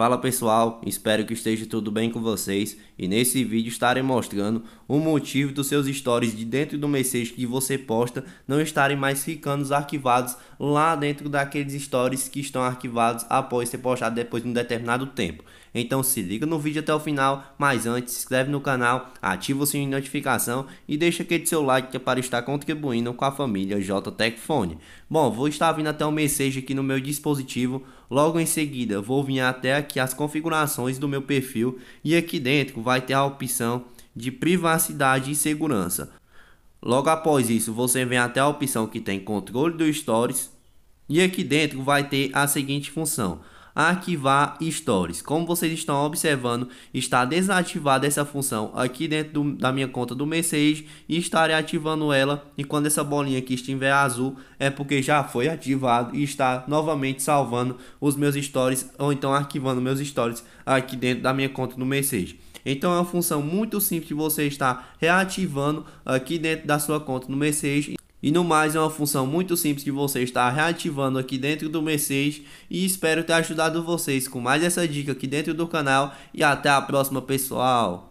Fala pessoal, espero que esteja tudo bem com vocês e nesse vídeo estarei mostrando o motivo dos seus stories de dentro do Message que você posta não estarem mais ficando arquivados lá dentro daqueles stories que estão arquivados após ser postado depois de um determinado tempo. Então se liga no vídeo até o final, mas antes se inscreve no canal, ativa o sininho de notificação e deixa aquele seu like é para estar contribuindo com a família JTechFone. Bom, vou estar vindo até o Message aqui no meu dispositivo, logo em seguida vou vir até aqui aqui as configurações do meu perfil e aqui dentro vai ter a opção de privacidade e segurança. Logo após isso, você vem até a opção que tem controle do Stories e aqui dentro vai ter a seguinte função arquivar stories. Como vocês estão observando, está desativada essa função aqui dentro do, da minha conta do Message e estarei ativando ela e quando essa bolinha aqui estiver azul é porque já foi ativado e está novamente salvando os meus stories ou então arquivando meus stories aqui dentro da minha conta do Message. Então é uma função muito simples que você está reativando aqui dentro da sua conta no Message e no mais, é uma função muito simples que você está reativando aqui dentro do Mercedes e espero ter ajudado vocês com mais essa dica aqui dentro do canal e até a próxima pessoal!